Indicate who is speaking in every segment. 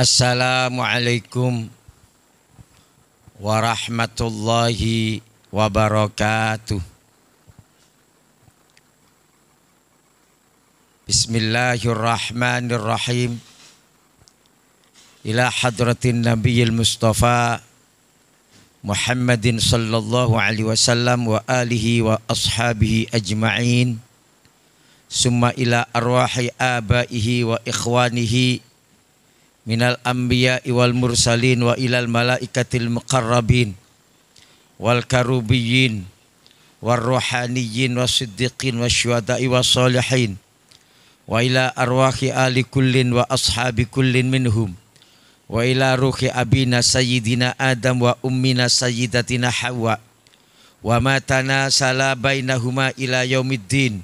Speaker 1: Assalamualaikum warahmatullahi wabarakatuh. Bismillahirrahmanirrahim. Ila hadratin Nabiyil Mustafa Muhammadin sallallahu alaihi wasallam wa alihi wa ashabihi ajma'in. Summa ila arwahi abaihi wa ikhwanihi من الأنبياء والمرسلين وإلى الملائكة المقربين والكروبيين والروحانيين والصديقين والشهداء والصالحين وإلى أرواح آل كل وأصحاب كل منهم وإلى روح أبينا سيدنا آدم وأمنا سيدتنا حواء وما تناسل بينهما إلى يوم الدين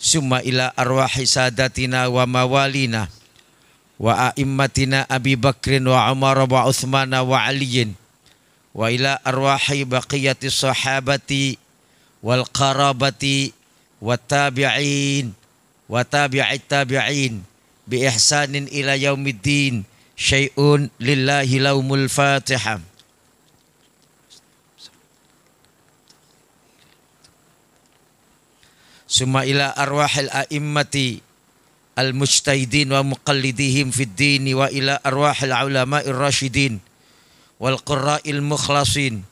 Speaker 1: ثم إلى أرواح سادتنا وموالينا wa a'immatina Abi Bakrin wa Umar wa Uthman wa Aliyin wa ila arwahi baqiyati sahabati wal qarabati wa tabi'in wa tabi'it tabi'in bi ihsanin ila yaumiddin syai'un lillahi laumul fatihah Suma ila arwahil a'immati المجتهدين ومقلديهم في الدين وإلى أرواح العلماء الراشدين والقراء المخلصين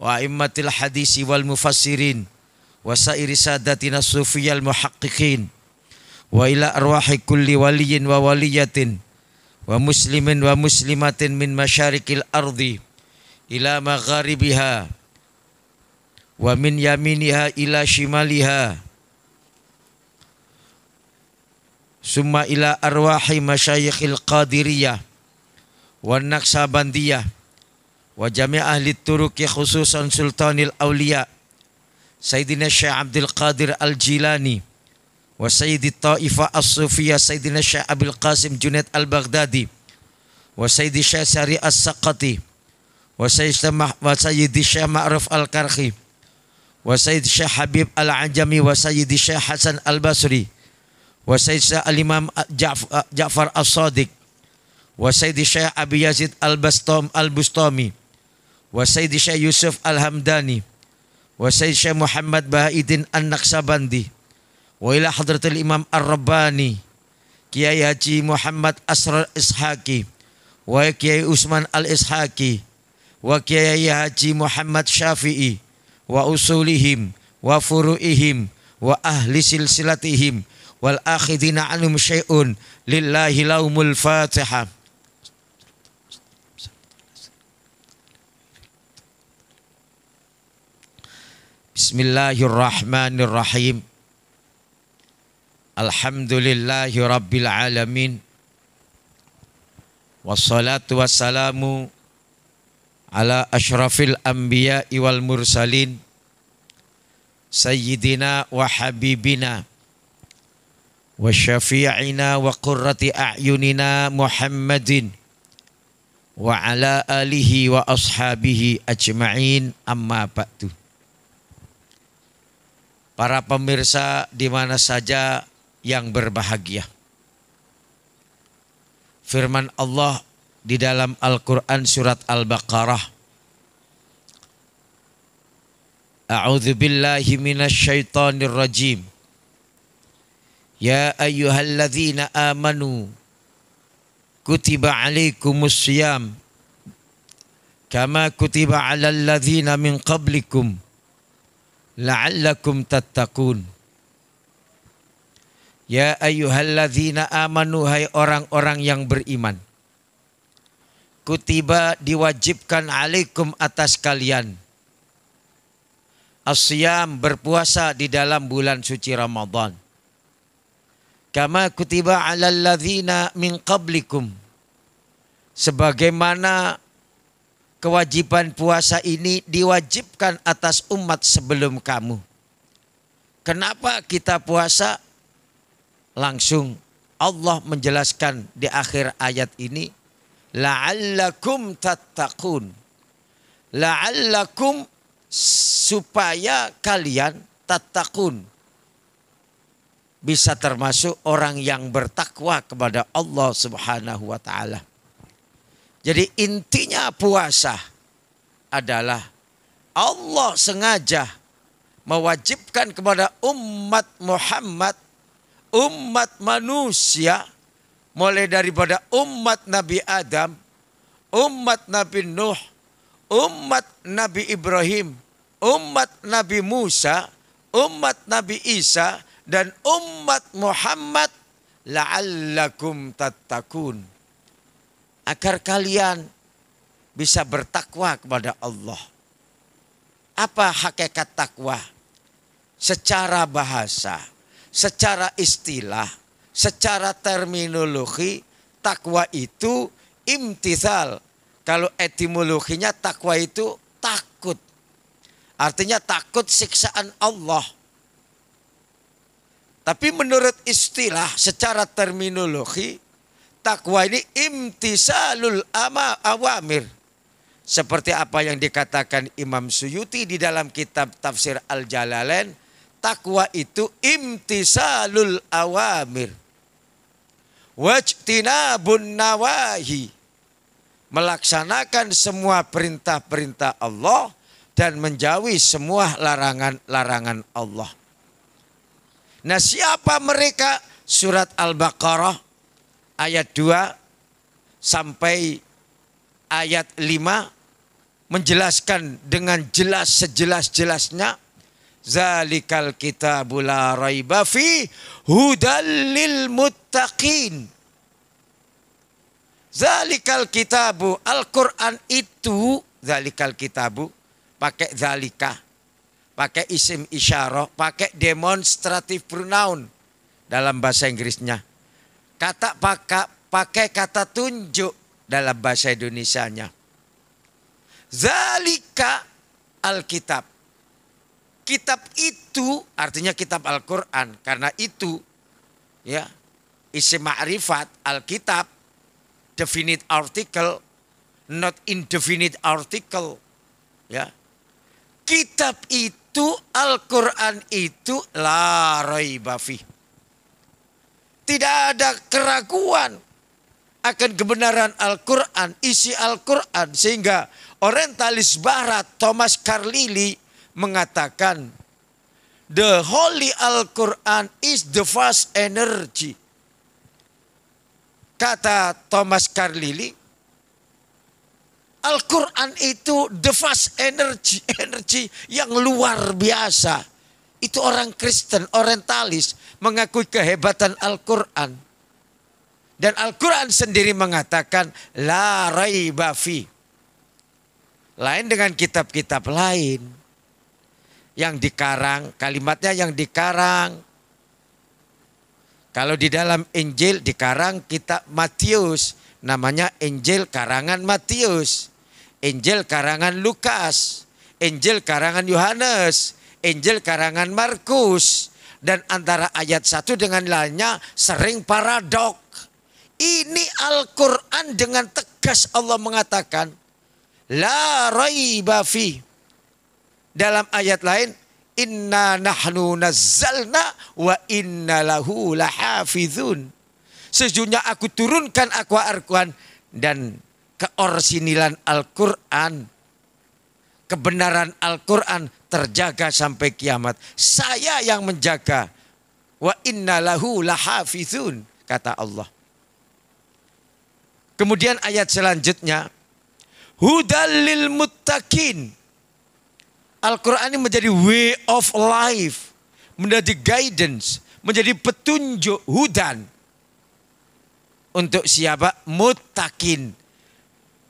Speaker 1: وأئمة الحديث والمفسرين وسائر سادتنا الصوفية المحققين وإلى أرواح كل ولي وولية ومسلم ومسلمة من مشارق الأرض إلى مغاربها ومن يمينها إلى شمالها summa ila arwahi masyayikhil qadiriyah wa naqsabandiyah wa jami' ahli turuki khususan sultanil awliya Sayyidina Syekh Abdul Qadir Al-Jilani wa Sayyidi Ta'ifa As-Sufiyah Sayyidina Syekh Abdul Qasim Junaid Al-Baghdadi wa Sayyidi Syekh Sari As-Saqati wa Sayyidi Syekh Ma'ruf Al-Karhi wa Sayyidi Syekh Habib al Anjami, wa Sayyidi Syekh Hasan Al-Basri wa Sayyid Al-Imam Ja'far As-Sadiq wa Sayyid Syekh Abi Yazid Al-Bastam Al-Bustami wa Sayyid Syekh Yusuf Al-Hamdani wa Sayyid Syekh Muhammad Bahaidin An-Naksabandi wa ila hadratil Imam Ar-Rabbani Kiai Haji Muhammad Asrar Ishaqi wa Kiai Usman Al-Ishaqi wa Kiai Haji Muhammad Syafi'i wa usulihim wa furu'ihim wa ahli silsilatihim والآخذين عنهم شيء لله لوم الفاتحة بسم الله الرحمن الرحيم الحمد لله رب العالمين والصلاة والسلام على أشرف الأنبياء والمرسلين سيدنا وحبيبنا وشفيعنا وقرة أعيننا محمد وعلى آله وأصحابه أجمعين أما بعد Para pemirsa di mana saja yang berbahagia. Firman Allah di dalam Al-Quran surat Al-Baqarah A'udzu billahi minasy syaithanir rajim. Ya ayyuhalladzina amanu kutiba alaikumus siyam kama kutiba alal ladzina min qablikum la'allakum tattaqun Ya ayyuhalladzina amanu hai orang-orang yang beriman kutiba diwajibkan alaikum atas kalian asyam berpuasa di dalam bulan suci Ramadan Kama kutiba alal ladzina min qablikum. Sebagaimana kewajiban puasa ini diwajibkan atas umat sebelum kamu. Kenapa kita puasa? Langsung Allah menjelaskan di akhir ayat ini la'allakum tattaqun. La'allakum supaya kalian tattaqun bisa termasuk orang yang bertakwa kepada Allah Subhanahu wa taala. Jadi intinya puasa adalah Allah sengaja mewajibkan kepada umat Muhammad umat manusia mulai daripada umat Nabi Adam, umat Nabi Nuh, umat Nabi Ibrahim, umat Nabi Musa, umat Nabi Isa dan umat Muhammad la'allakum tattaqun agar kalian bisa bertakwa kepada Allah. Apa hakikat takwa? Secara bahasa, secara istilah, secara terminologi, takwa itu imtizal. Kalau etimologinya takwa itu takut. Artinya takut siksaan Allah tapi menurut istilah secara terminologi takwa ini imtisalul ama awamir. Seperti apa yang dikatakan Imam Suyuti di dalam kitab tafsir Al-Jalalain, takwa itu imtisalul awamir. Wajtinabun nawahi. Melaksanakan semua perintah-perintah Allah dan menjauhi semua larangan-larangan Allah. Nah siapa mereka? Surat Al-Baqarah ayat 2 sampai ayat 5 menjelaskan dengan jelas sejelas-jelasnya zalikal kitabul la raiba fi hudallil muttaqin zalikal kitabu Al-Qur'an itu zalikal kitabu pakai zalika pakai isim isyarah, pakai demonstratif pronoun dalam bahasa Inggrisnya. Kata pakai pakai kata tunjuk dalam bahasa Indonesianya. Zalika Alkitab. Kitab itu artinya kitab Al-Qur'an karena itu ya isim ma'rifat Alkitab definite article not indefinite article ya kitab itu itu Al-Quran itu la raibafi. Tidak ada keraguan akan kebenaran Al-Quran, isi Al-Quran. Sehingga orientalis barat Thomas Carlyle mengatakan, The Holy Al-Quran is the vast energy. Kata Thomas Carlyle. Al-Quran itu fast energy energy yang luar biasa. Itu orang Kristen, orientalis mengakui kehebatan Al-Quran. Dan Al-Quran sendiri mengatakan la raiba Lain dengan kitab-kitab lain. Yang dikarang, kalimatnya yang dikarang. Kalau di dalam Injil dikarang kitab Matius namanya Injil karangan Matius, Injil karangan Lukas, Injil karangan Yohanes, Injil karangan Markus dan antara ayat satu dengan lainnya sering paradok. Ini Al-Qur'an dengan tegas Allah mengatakan la raiba fi. Dalam ayat lain inna nahnu nazzalna wa inna lahu lahafizun. Sejujurnya aku turunkan aku al dan keorsinilan Al-Quran. Kebenaran Al-Quran terjaga sampai kiamat. Saya yang menjaga. Wa inna lahu lahafizun. Kata Allah. Kemudian ayat selanjutnya. Hudalil muttaqin. Al-Quran ini menjadi way of life, menjadi guidance, menjadi petunjuk hudan untuk siapa? Mutakin.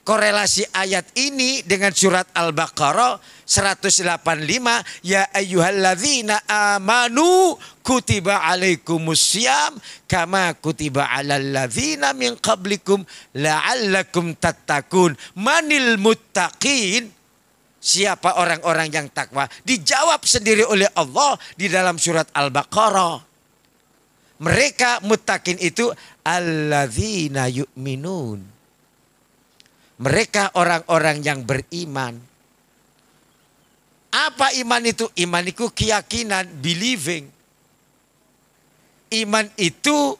Speaker 1: Korelasi ayat ini dengan surat Al-Baqarah 185 ya ayyuhalladzina amanu kutiba alaikumus kama kutiba alal ladzina min qablikum la'allakum tattaqun manil muttaqin siapa orang-orang yang takwa dijawab sendiri oleh Allah di dalam surat Al-Baqarah mereka mutakin itu alladzina yu'minun. Mereka orang-orang yang beriman. Apa iman itu? Iman itu keyakinan, believing. Iman itu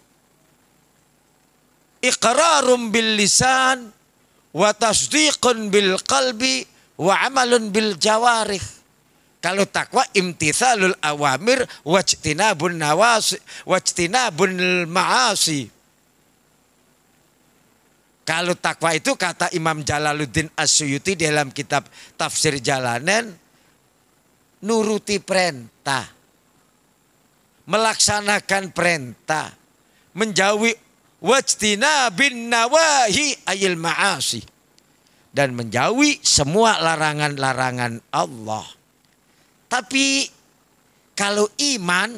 Speaker 1: iqrarum bil lisan wa tasdiqun bil qalbi wa amalun bil jawarih kalau takwa imtithalul awamir wajtinabun nawasi wajtinabun ma'asi. Kalau takwa itu kata Imam Jalaluddin Asyuyuti dalam kitab Tafsir Jalanan nuruti perintah. Melaksanakan perintah. Menjauhi wajtina bin nawahi ayil ma'asi. Dan menjauhi semua larangan-larangan Allah. Tapi kalau iman,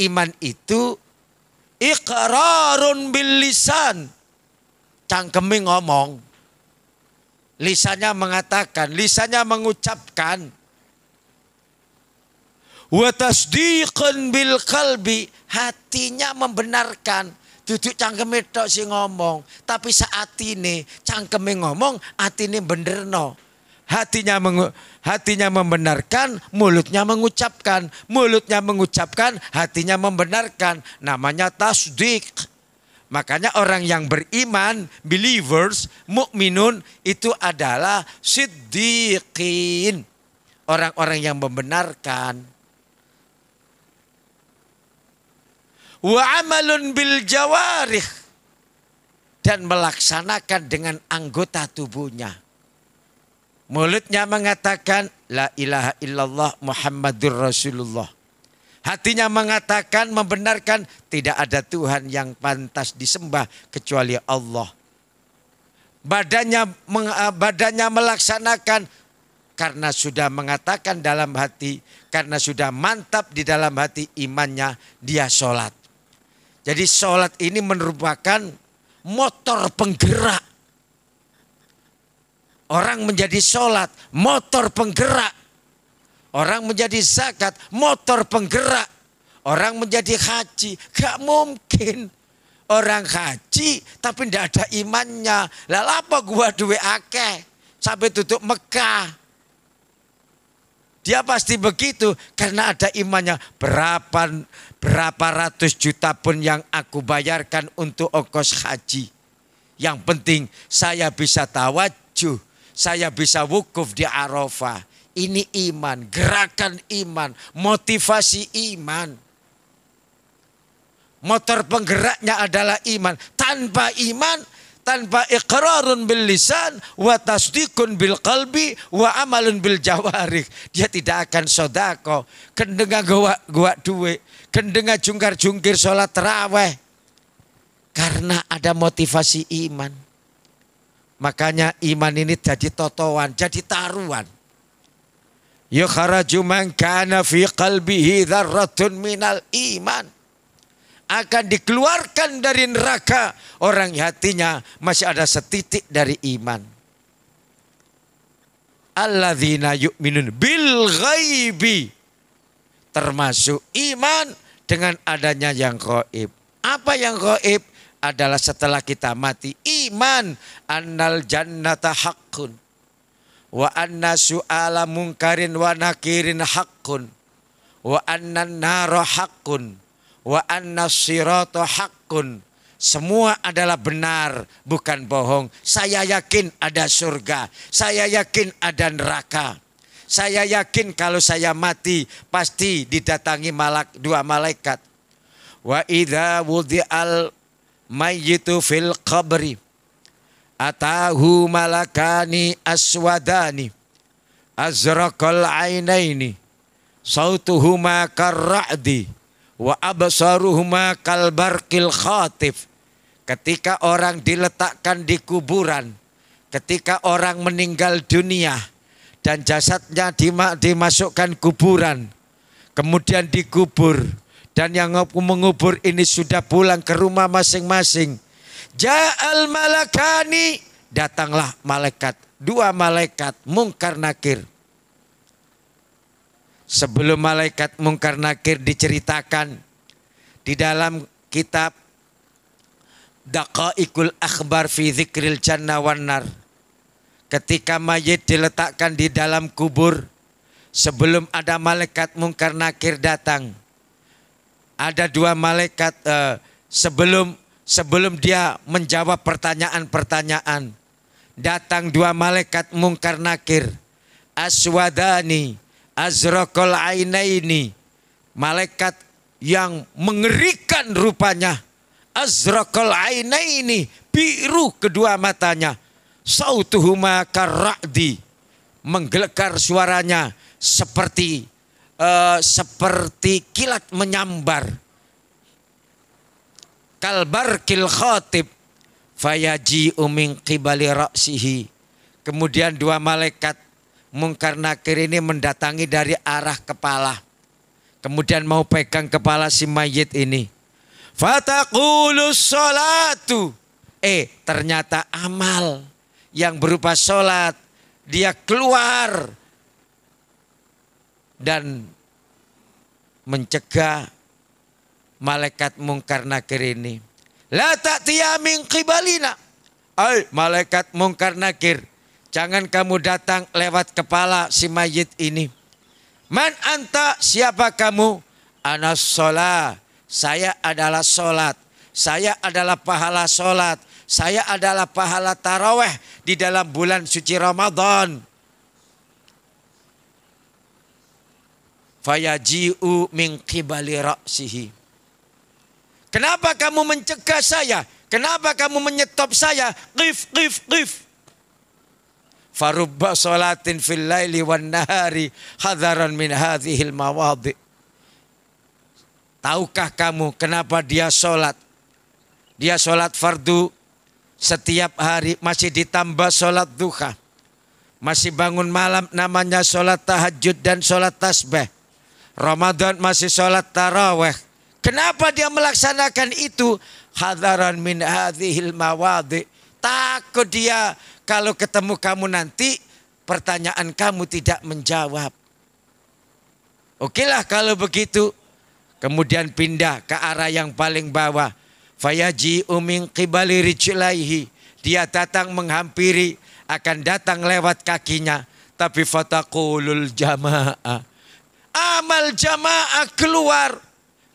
Speaker 1: iman itu ikrarun bil lisan. Cangkemi ngomong. Lisannya mengatakan, lisannya mengucapkan. Wa tasdiqan bil kalbi, hatinya membenarkan. Duduk cangkemi tok si ngomong, tapi saat ini cangkemi ngomong, hati ini benderno. Hatinya mengucapkan hatinya membenarkan, mulutnya mengucapkan. Mulutnya mengucapkan, hatinya membenarkan. Namanya tasdik. Makanya orang yang beriman, believers, mukminun itu adalah siddiqin. Orang-orang yang membenarkan. Wa amalun bil jawarih. Dan melaksanakan dengan anggota tubuhnya Mulutnya mengatakan la ilaha illallah Muhammadur Rasulullah. Hatinya mengatakan membenarkan tidak ada Tuhan yang pantas disembah kecuali Allah. Badannya eh, badannya melaksanakan karena sudah mengatakan dalam hati, karena sudah mantap di dalam hati imannya, dia sholat. Jadi sholat ini merupakan motor penggerak Orang menjadi sholat, motor penggerak. Orang menjadi zakat, motor penggerak. Orang menjadi haji, gak mungkin. Orang haji tapi ndak ada imannya. Lah apa gua duwe akeh sampai tutup Mekah. Dia pasti begitu karena ada imannya. Berapa berapa ratus juta pun yang aku bayarkan untuk ongkos haji. Yang penting saya bisa tawajuh saya bisa wukuf di Arafah. Ini iman, gerakan iman, motivasi iman. Motor penggeraknya adalah iman. Tanpa iman, tanpa ikrarun bil lisan wa tasdikun bil kalbi, wa amalun bil jawarih dia tidak akan sodako kendenga gua gua duwe kendenga jungkar jungkir sholat teraweh karena ada motivasi iman Makanya iman ini jadi totoan, jadi taruhan. Yukharaju man kana fi qalbihi dzarratun minal iman. Akan dikeluarkan dari neraka orang hatinya masih ada setitik dari iman. Alladzina yu'minun bil ghaibi. Termasuk iman dengan adanya yang gaib. Apa yang gaib? adalah setelah kita mati. Iman annal jannata haqqun wa anna su'ala munkarin wa nakirin haqqun wa anna naro haqqun wa anna sirata haqqun semua adalah benar, bukan bohong. Saya yakin ada surga, saya yakin ada neraka. Saya yakin kalau saya mati pasti didatangi malak dua malaikat. Wa idza al mayitu fil qabri atahu malakani aswadani azraqal ainaini sautuhuma karra'di wa absaruhuma kalbarkil khatif ketika orang diletakkan di kuburan ketika orang meninggal dunia dan jasadnya dimasukkan kuburan kemudian dikubur dan yang mengubur ini sudah pulang ke rumah masing-masing. Ja'al malakani. Datanglah malaikat. Dua malaikat mungkar nakir. Sebelum malaikat mungkar nakir diceritakan. Di dalam kitab. Daqaiqul akhbar fi Dzikril jannah wan nar. Ketika mayit diletakkan di dalam kubur. Sebelum ada malaikat mungkar nakir datang ada dua malaikat uh, sebelum sebelum dia menjawab pertanyaan-pertanyaan datang dua malaikat mungkar nakir aswadani azrokol ainaini malaikat yang mengerikan rupanya azrokol ainaini biru kedua matanya sautuhuma karakdi menggelekar suaranya seperti Eh, seperti kilat menyambar. Kalbar kil khotib fayaji uming kibali roksihi. Kemudian dua malaikat mungkar nakir ini mendatangi dari arah kepala. Kemudian mau pegang kepala si mayit ini. Fatakulus solatu. Eh ternyata amal yang berupa sholat. Dia keluar dan mencegah malaikat mungkar nakir ini. La ta'tiya min qibalina. Ay, malaikat mungkar nakir. Jangan kamu datang lewat kepala si mayit ini. Man anta siapa kamu? Anas sholat. Saya adalah sholat. Saya adalah pahala sholat. Saya adalah pahala taraweh di dalam bulan suci Ramadan. fayaji'u min qibali ra'sihi. Kenapa kamu mencegah saya? Kenapa kamu menyetop saya? Qif, qif, qif. Farubba salatin fil laili wan nahari hadaran min hadhil mawadi. Tahukah kamu kenapa dia sholat? Dia sholat fardu setiap hari masih ditambah sholat duha. Masih bangun malam namanya sholat tahajud dan sholat tasbih Ramadan masih sholat taraweh. Kenapa dia melaksanakan itu? Hadaran min hadhil mawadi. Takut dia kalau ketemu kamu nanti pertanyaan kamu tidak menjawab. Oke lah kalau begitu. Kemudian pindah ke arah yang paling bawah. Fayaji uming kibali ricilaihi Dia datang menghampiri. Akan datang lewat kakinya. Tapi fatakulul jamaah amal jamaah keluar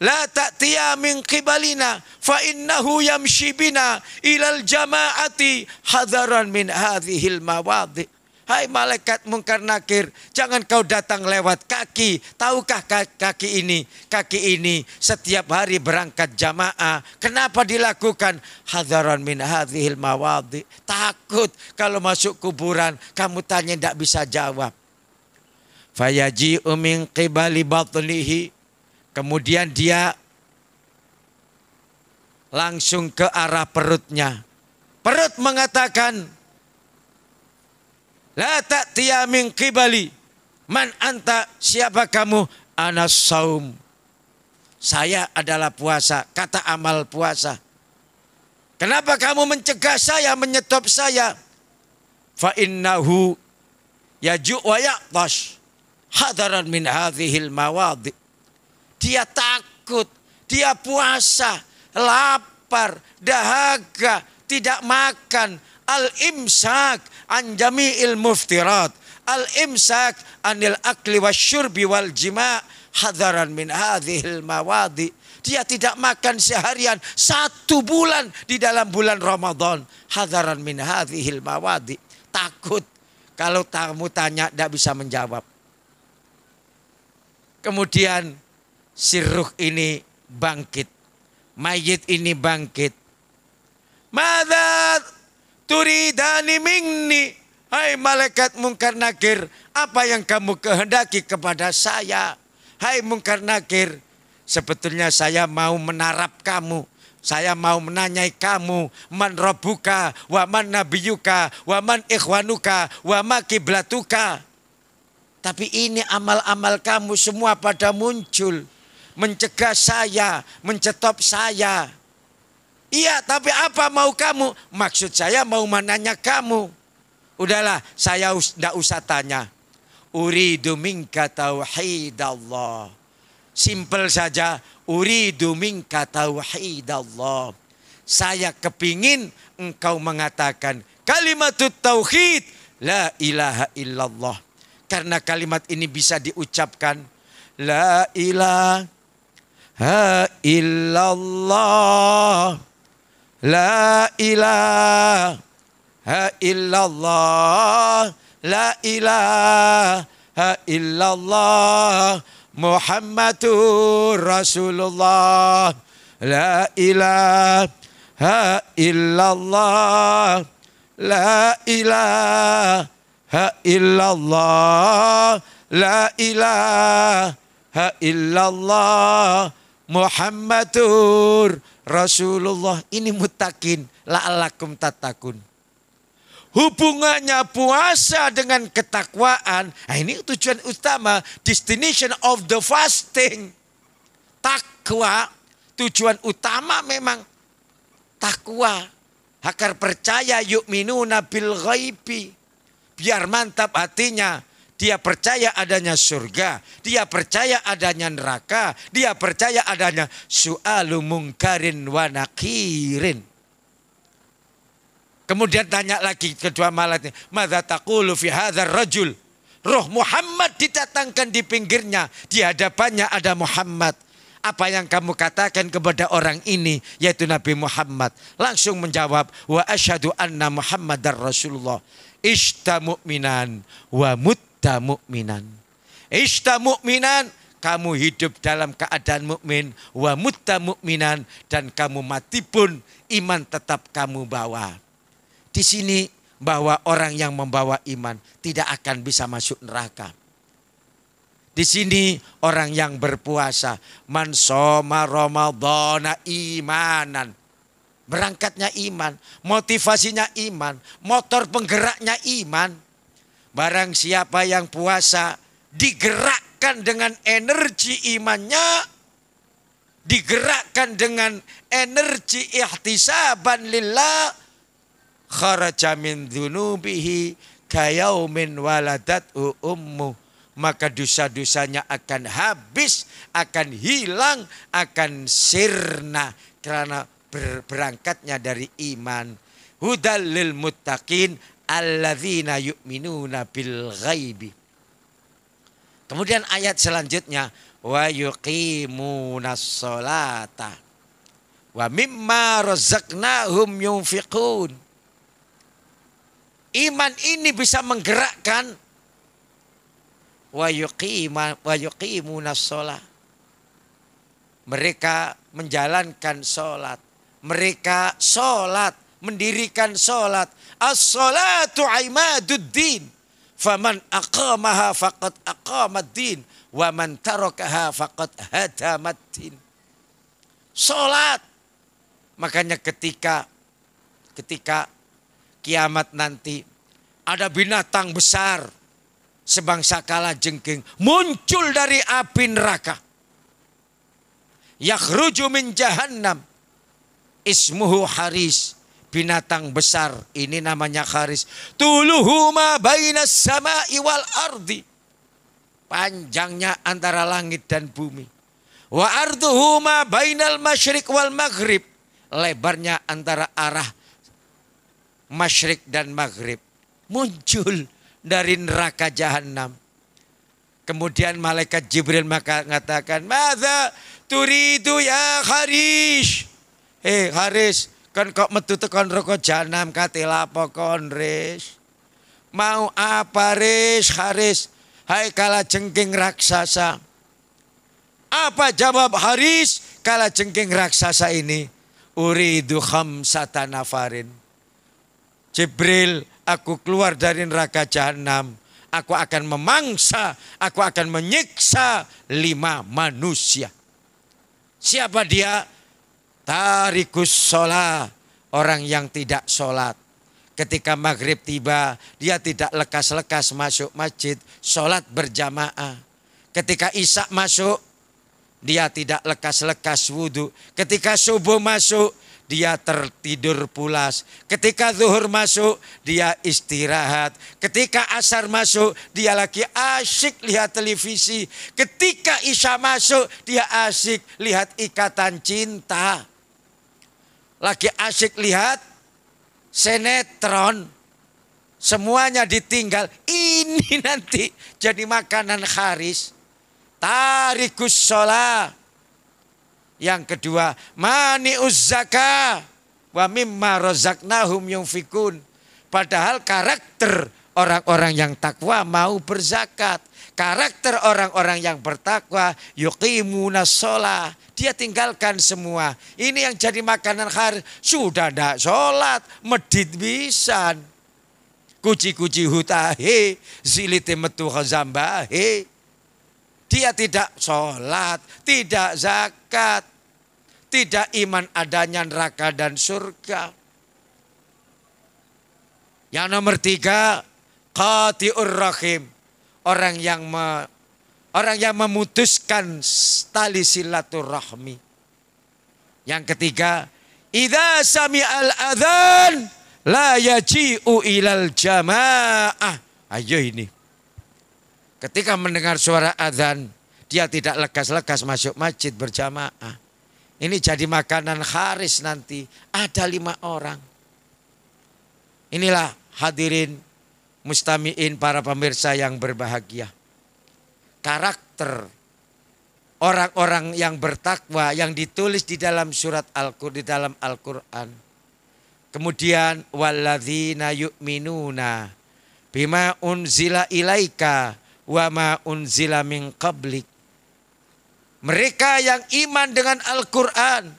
Speaker 1: la ta'tiya min qibalina fa innahu yamshi bina ilal jama'ati hadaran min hadhil mawadhi Hai malaikat mungkar nakir, jangan kau datang lewat kaki. Tahukah kaki ini? Kaki ini setiap hari berangkat jamaah. Kenapa dilakukan? Hadaran min hadhil mawadhi. Takut kalau masuk kuburan, kamu tanya tidak bisa jawab. Fayaji uming qibali batnihi. Kemudian dia langsung ke arah perutnya. Perut mengatakan, La ta'tiya min qibali. Man anta siapa kamu? Anas saum. Saya adalah puasa. Kata amal puasa. Kenapa kamu mencegah saya, menyetop saya? Fa innahu yaju' wa ya'tash hadaran min hadhil mawadi. Dia takut, dia puasa, lapar, dahaga, tidak makan. Al-imsak anjami jami'il muftirat. Al-imsak anil akli wasyurbi wal jima' hadaran min hadhil mawadi. Dia tidak makan seharian satu bulan di dalam bulan Ramadan. Hadaran min hadhil mawadi. Takut kalau tamu tanya tidak bisa menjawab Kemudian Siruk ini bangkit. Mayit ini bangkit. Madat turidani mingni. Hai malaikat mungkar nakir. Apa yang kamu kehendaki kepada saya? Hai mungkar nakir. Sebetulnya saya mau menarap kamu. Saya mau menanyai kamu, man robuka, wa man nabiyuka, wa ikhwanuka, wa ma kiblatuka. Tapi ini amal-amal kamu semua pada muncul. Mencegah saya, mencetop saya. Iya, tapi apa mau kamu? Maksud saya mau mananya kamu. Udahlah, saya tidak us usah tanya. Uridu minka tauhidallah. Simple saja. Uridu minka tauhidallah. Saya kepingin engkau mengatakan kalimatut tauhid. La ilaha illallah. Karena kalimat ini bisa diucapkan. La ilaha illallah. La ilaha illallah. La ilaha illallah. Muhammadur Rasulullah. La ilaha illallah. La ilaha illallah la ilaha illallah Muhammadur Rasulullah ini mutakin la'alakum tatakun. Hubungannya puasa dengan ketakwaan. Nah ini tujuan utama. Destination of the fasting. Takwa. Tujuan utama memang takwa. Hakar percaya yuk minu nabil ghaibi biar mantap hatinya. Dia percaya adanya surga, dia percaya adanya neraka, dia percaya adanya sualu mungkarin wanakirin. Kemudian tanya lagi kedua malatnya, "Madza taqulu fi hadzal rajul?" Roh Muhammad didatangkan di pinggirnya, di hadapannya ada Muhammad apa yang kamu katakan kepada orang ini yaitu Nabi Muhammad langsung menjawab wa asyhadu anna Muhammadar Rasulullah Ishta mu'minan wa mutta mu'minan. Ishta mu'minan kamu hidup dalam keadaan mukmin wa mutta mukminan dan kamu mati pun iman tetap kamu bawa. Di sini bahwa orang yang membawa iman tidak akan bisa masuk neraka. Di sini orang yang berpuasa man soma bona imanan berangkatnya iman, motivasinya iman, motor penggeraknya iman. Barang siapa yang puasa digerakkan dengan energi imannya, digerakkan dengan energi ihtisaban lillah, kharaja min dhunubihi kayaumin waladat uummu maka dosa-dosanya akan habis, akan hilang, akan sirna. Karena ber, berangkatnya dari iman. Hudal lil muttaqin alladzina yu'minuna bil ghaibi. Kemudian ayat selanjutnya wa yuqimunas sholata wa mimma razaqnahum yunfiqun. Iman ini bisa menggerakkan wa yuqima wa yuqimunas sholat. Mereka menjalankan sholat. Mereka sholat, mendirikan sholat. As-sholatu aimaduddin. Faman aqamaha faqad aqamaddin. Wa man tarakaha faqad hadamaddin. Sholat. Makanya ketika ketika kiamat nanti ada binatang besar sebangsa kala jengking muncul dari api neraka. Yakhruju min jahannam ismuhu haris binatang besar ini namanya haris tuluhuma bainas sama iwal ardi panjangnya antara langit dan bumi wa arduhuma bainal masyrik wal maghrib lebarnya antara arah masyrik dan maghrib muncul dari neraka jahanam kemudian malaikat jibril maka mengatakan madza turidu ya harish Eh Haris, kan kok metu tekan rokok janam kate lapo kon Mau apa Riz Haris? Hai kala jengking raksasa. Apa jawab Haris kala jengking raksasa ini? Uridu khamsata nafarin. Jibril, aku keluar dari neraka jahanam aku akan memangsa, aku akan menyiksa lima manusia. Siapa dia? Tarikus sholat. Orang yang tidak sholat. Ketika maghrib tiba, dia tidak lekas-lekas masuk masjid. Sholat berjamaah. Ketika isak masuk, dia tidak lekas-lekas wudhu. Ketika subuh masuk, dia tertidur pulas. Ketika zuhur masuk, dia istirahat. Ketika asar masuk, dia lagi asyik lihat televisi. Ketika isya masuk, dia asyik lihat ikatan cinta lagi asyik lihat sinetron semuanya ditinggal ini nanti jadi makanan kharis tarikus sholat yang kedua mani uzzaka wa mimma razaqnahum yunfikun padahal karakter orang-orang yang takwa mau berzakat karakter orang-orang yang bertakwa yuqimuna sholat dia tinggalkan semua ini yang jadi makanan hari sudah tidak sholat medit bisa, kuci-kuci hutahe zilite metu khazambahe dia tidak sholat tidak zakat tidak iman adanya neraka dan surga yang nomor tiga qatiur rahim orang yang me, orang yang memutuskan tali silaturahmi. Yang ketiga, idza sami'al adzan la yaji'u ilal jamaah. Ayo ini. Ketika mendengar suara adzan, dia tidak lekas-lekas masuk masjid berjamaah. Ini jadi makanan haris nanti. Ada lima orang. Inilah hadirin mustamiin para pemirsa yang berbahagia. Karakter orang-orang yang bertakwa yang ditulis di dalam surat Al-Qur di dalam Al-Qur'an. Kemudian walladzina yu'minuna bima unzila ilaika wa ma unzila min qablik. Mereka yang iman dengan Al-Quran.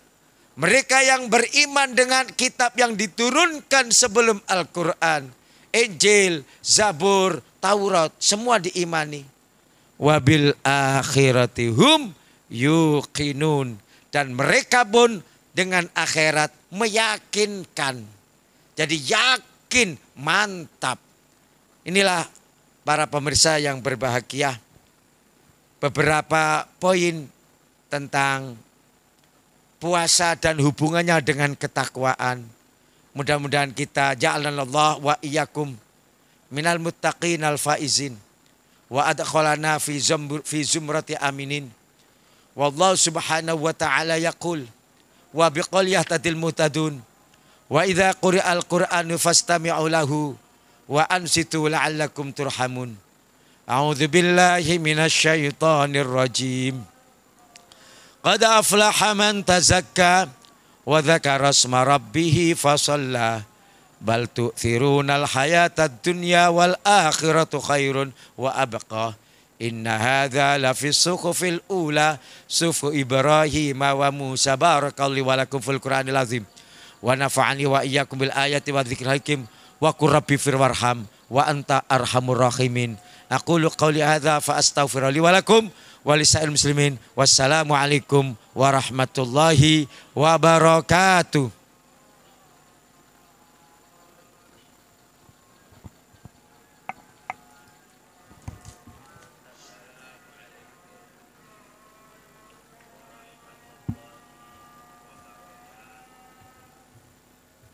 Speaker 1: Mereka yang beriman dengan kitab yang diturunkan sebelum Al-Quran. Injil, Zabur, Taurat, semua diimani. Wabil akhiratihum yuqinun. Dan mereka pun dengan akhirat meyakinkan. Jadi yakin, mantap. Inilah para pemirsa yang berbahagia. Beberapa poin tentang puasa dan hubungannya dengan ketakwaan Mudah-mudahan kita Allah wa iyyakum minal muttaqin al faizin wa adkhalana fi zumr fi zumrati aminin. Wallahu subhanahu wa ta'ala yaqul wa biqul yahtadil mutadun. Wa idza quri'al qur'anu fastami'u lahu wa ansitu la'allakum turhamun. A'udzu billahi minasy syaithanir rajim. Qad aflaha man tazakka وذكر اسم ربه فصلى بل تؤثرون الحياة الدنيا والآخرة خير وأبقى إن هذا لفي الصحف الأولى صحف إبراهيم وموسى بارك الله ولكم في القرآن العظيم ونفعني وإياكم بالآية والذكر الحكيم وقل ربي فر وارحم وأنت أرحم الراحمين أقول قولي هذا فأستغفر لي ولكم walisail muslimin. Wassalamualaikum warahmatullahi wabarakatuh.